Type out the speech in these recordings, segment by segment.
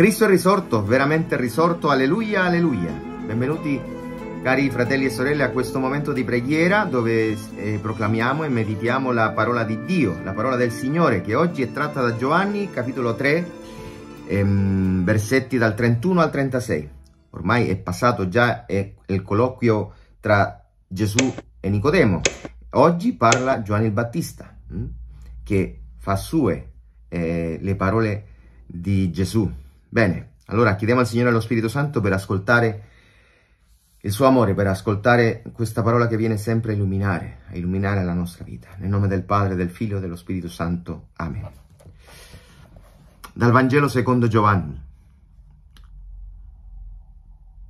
Cristo è risorto, veramente risorto, alleluia, alleluia. Benvenuti cari fratelli e sorelle a questo momento di preghiera dove eh, proclamiamo e meditiamo la parola di Dio, la parola del Signore che oggi è tratta da Giovanni capitolo 3 ehm, versetti dal 31 al 36. Ormai è passato già eh, il colloquio tra Gesù e Nicodemo. Oggi parla Giovanni il Battista mh, hm, che fa sue eh, le parole di Gesù Bene, allora chiediamo al Signore e allo Spirito Santo per ascoltare il suo amore, per ascoltare questa parola che viene sempre a illuminare, a illuminare la nostra vita. Nel nome del Padre, del Figlio e dello Spirito Santo. Amen. Dal Vangelo secondo Giovanni.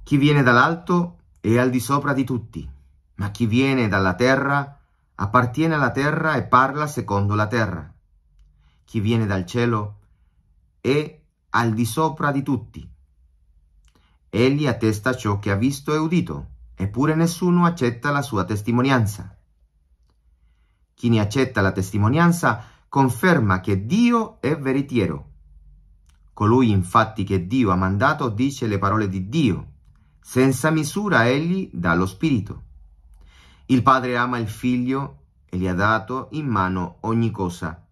Chi viene dall'alto è al di sopra di tutti, ma chi viene dalla terra appartiene alla terra e parla secondo la terra. Chi viene dal cielo è al di sopra di tutti. Egli attesta ciò che ha visto e udito, eppure nessuno accetta la sua testimonianza. Chi ne accetta la testimonianza conferma che Dio è veritiero. Colui infatti che Dio ha mandato dice le parole di Dio, senza misura egli dà lo Spirito. Il Padre ama il Figlio e gli ha dato in mano ogni cosa.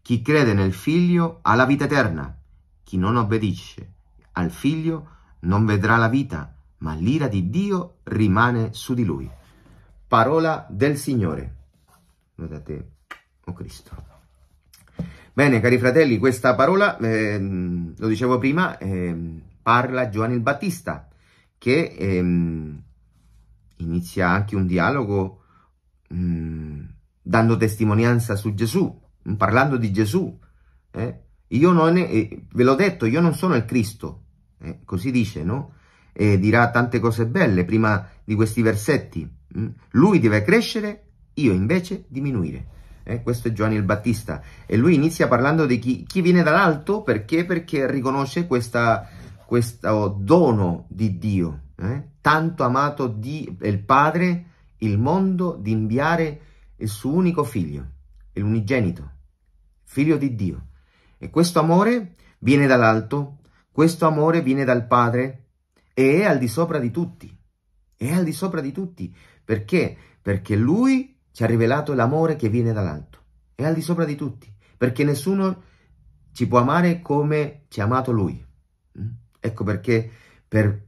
Chi crede nel Figlio ha la vita eterna, chi non obbedisce al figlio non vedrà la vita, ma l'ira di Dio rimane su di lui. Parola del Signore. Guardate, o oh Cristo. Bene, cari fratelli, questa parola, eh, lo dicevo prima, eh, parla Giovanni il Battista, che eh, inizia anche un dialogo mh, mm, dando testimonianza su Gesù, parlando di Gesù, eh? Io non, è, eh, ve l'ho detto, io non sono il Cristo, eh, così dice, no? E dirà tante cose belle prima di questi versetti. Mm? Lui deve crescere, io invece diminuire. Eh, questo è Giovanni il Battista. E lui inizia parlando di chi, chi viene dall'alto perché? Perché riconosce questa, questo dono di Dio, eh? tanto amato di, il Padre, il mondo, di inviare il suo unico figlio, l'unigenito, figlio di Dio. E questo amore viene dall'alto, questo amore viene dal Padre e è al di sopra di tutti. È al di sopra di tutti. Perché? Perché Lui ci ha rivelato l'amore che viene dall'alto. È al di sopra di tutti. Perché nessuno ci può amare come ci ha amato Lui. Mm? Ecco perché per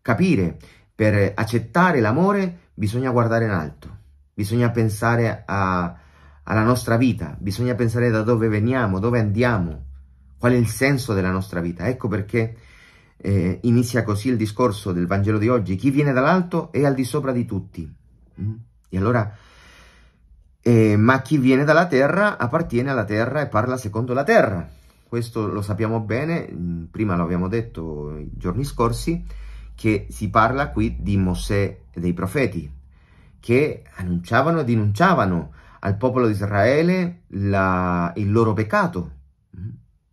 capire, per accettare l'amore, bisogna guardare in alto. Bisogna pensare a alla nostra vita, bisogna pensare da dove veniamo, dove andiamo, qual è il senso della nostra vita. Ecco perché eh, inizia così il discorso del Vangelo di oggi, chi viene dall'alto è al di sopra di tutti. Mm? E allora, eh, ma chi viene dalla terra appartiene alla terra e parla secondo la terra. Questo lo sappiamo bene, mm, prima lo abbiamo detto i giorni scorsi, che si parla qui di Mosè e dei profeti, che annunciavano e denunciavano al popolo di Israele la, il loro peccato. Mm?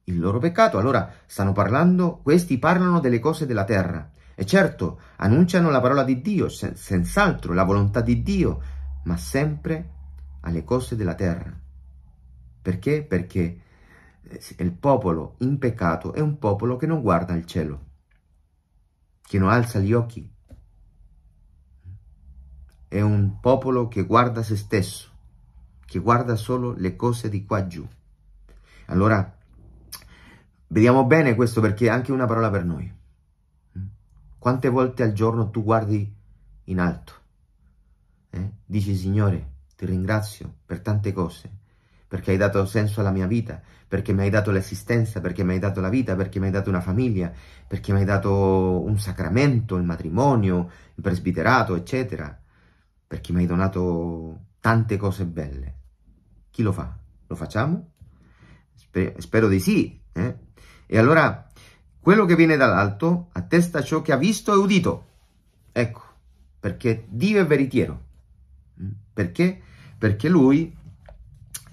Il loro peccato, allora stanno parlando, questi parlano delle cose della terra. E certo, annunciano la parola di Dio, sen senz'altro la volontà di Dio, ma sempre alle cose della terra. Perché? Perché eh, il popolo in peccato è un popolo che non guarda il cielo, che non alza gli occhi. È un popolo che guarda se stesso che guarda solo le cose di qua giù. Allora, vediamo bene questo perché è anche una parola per noi. Quante volte al giorno tu guardi in alto? Eh? Dici, Signore, ti ringrazio per tante cose, perché hai dato senso alla mia vita, perché mi hai dato l'esistenza, perché mi hai dato la vita, perché mi hai dato una famiglia, perché mi hai dato un sacramento, il matrimonio, il presbiterato, eccetera, perché mi hai donato tante cose belle. Chi lo fa? Lo facciamo? Sper spero di sì. Eh? E allora, quello che viene dall'alto attesta ciò che ha visto e udito. Ecco, perché Dio è veritiero. Mm? Perché? Perché Lui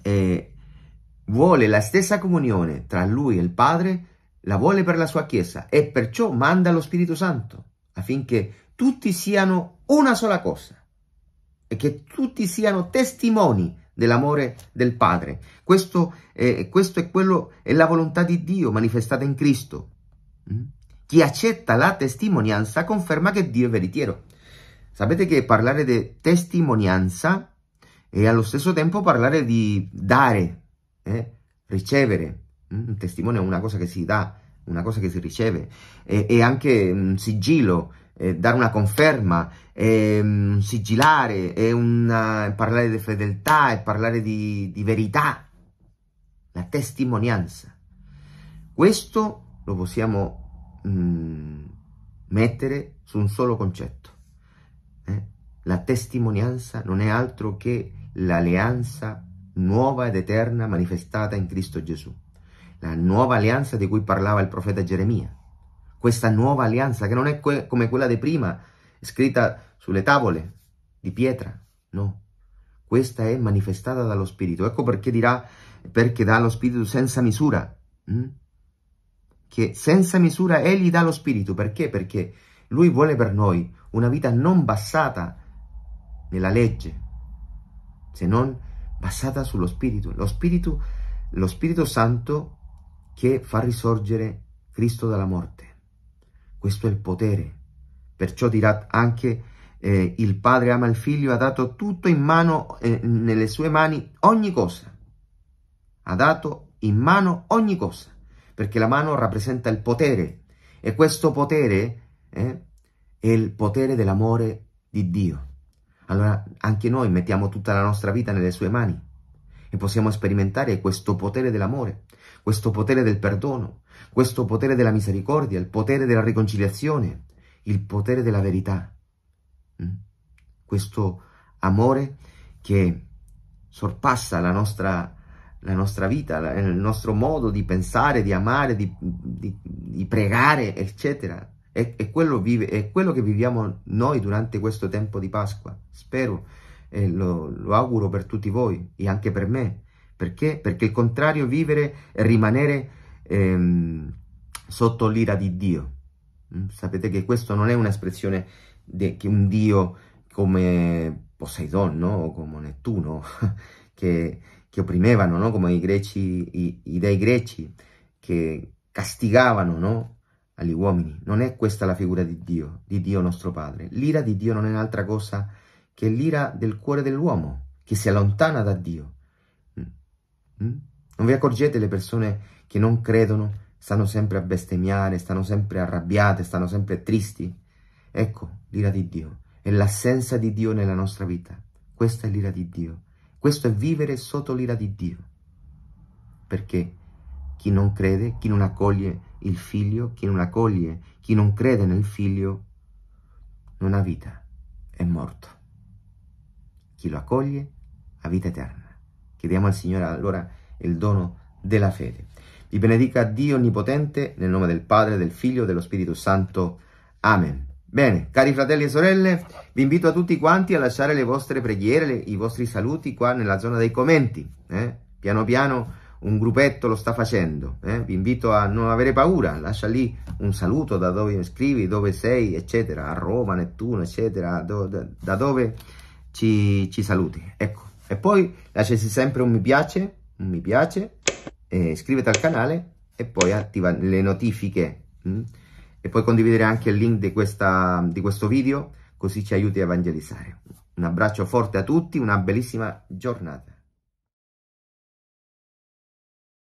eh, vuole la stessa comunione tra Lui e il Padre, la vuole per la sua Chiesa e perciò manda lo Spirito Santo affinché tutti siano una sola cosa e che tutti siano testimoni dell'amore del Padre. Questo, eh, questo è, quello, è la volontà di Dio manifestata in Cristo. Mm? Chi accetta la testimonianza conferma che Dio è veritiero. Sapete che parlare di testimonianza e allo stesso tempo parlare di dare, eh? ricevere. Mm? Un testimone è una cosa che si dà, una cosa che si riceve. E, e anche un mm, sigillo, dare una conferma, mm, eh, sigillare, è una, parlare di fedeltà, è parlare di, di verità, la testimonianza. Questo lo possiamo mh, mm, mettere su un solo concetto. Eh? La testimonianza non è altro che l'alleanza nuova ed eterna manifestata in Cristo Gesù, la nuova alleanza di cui parlava il profeta Geremia questa nuova alleanza che non è que come quella di prima, scritta sulle tavole di pietra, no. Questa è manifestata dallo Spirito. Ecco perché dirà, perché dà lo Spirito senza misura. Mm? Che senza misura Egli dà lo Spirito. Perché? Perché Lui vuole per noi una vita non basata nella legge, se non basata sullo Spirito. Lo Spirito, lo Spirito Santo che fa risorgere Cristo dalla morte. Questo è il potere. Perciò dirà anche eh, il padre ama il figlio, ha dato tutto in mano, eh, nelle sue mani, ogni cosa. Ha dato in mano ogni cosa, perché la mano rappresenta il potere e questo potere eh, è il potere dell'amore di Dio. Allora anche noi mettiamo tutta la nostra vita nelle sue mani e possiamo sperimentare questo potere dell'amore, questo potere del perdono, questo potere della misericordia, il potere della riconciliazione, il potere della verità. Mm? Questo amore che sorpassa la nostra, la nostra vita, il nostro modo di pensare, di amare, di, di, di pregare, eccetera. È, è, quello vive, è quello che viviamo noi durante questo tempo di Pasqua. Spero eh, lo, lo, auguro per tutti voi e anche per me. Perché? Perché il contrario è vivere e rimanere ehm, sotto l'ira di Dio. Mm? Sapete che questo non è un'espressione che un Dio come Poseidon no? o come Nettuno che, che opprimevano, no? come i, greci, i, i dei greci che castigavano no? agli uomini. Non è questa la figura di Dio, di Dio nostro Padre. L'ira di Dio non è un'altra cosa che che è l'ira del cuore dell'uomo, che si allontana da Dio. Mm. Mm? Non vi accorgete le persone che non credono stanno sempre a bestemmiare, stanno sempre arrabbiate, stanno sempre tristi? Ecco l'ira di Dio, è l'assenza di Dio nella nostra vita. Questa è l'ira di Dio. Questo è vivere sotto l'ira di Dio. Perché chi non crede, chi non accoglie il figlio, chi non accoglie, chi non crede nel figlio, non ha vita, è morto. Chi lo accoglie ha vita eterna. Chiediamo al Signore allora il dono della fede. Vi benedica Dio Onnipotente nel nome del Padre, del Figlio e dello Spirito Santo. Amen. Bene, cari fratelli e sorelle, vi invito a tutti quanti a lasciare le vostre preghiere, le, i vostri saluti qua nella zona dei commenti. Eh? Piano piano un gruppetto lo sta facendo. Eh? Vi invito a non avere paura, lascia lì un saluto da dove scrivi, dove sei, eccetera, a Roma, Nettuno, eccetera, do, da, da dove ci, ci saluti. Ecco, e poi lasciate sempre un mi piace, un mi piace, iscrivete al canale e poi attiva le notifiche. Mh? Mm? E poi condividere anche il link di, questa, di questo video, così ci aiuti a evangelizzare. Un abbraccio forte a tutti, una bellissima giornata.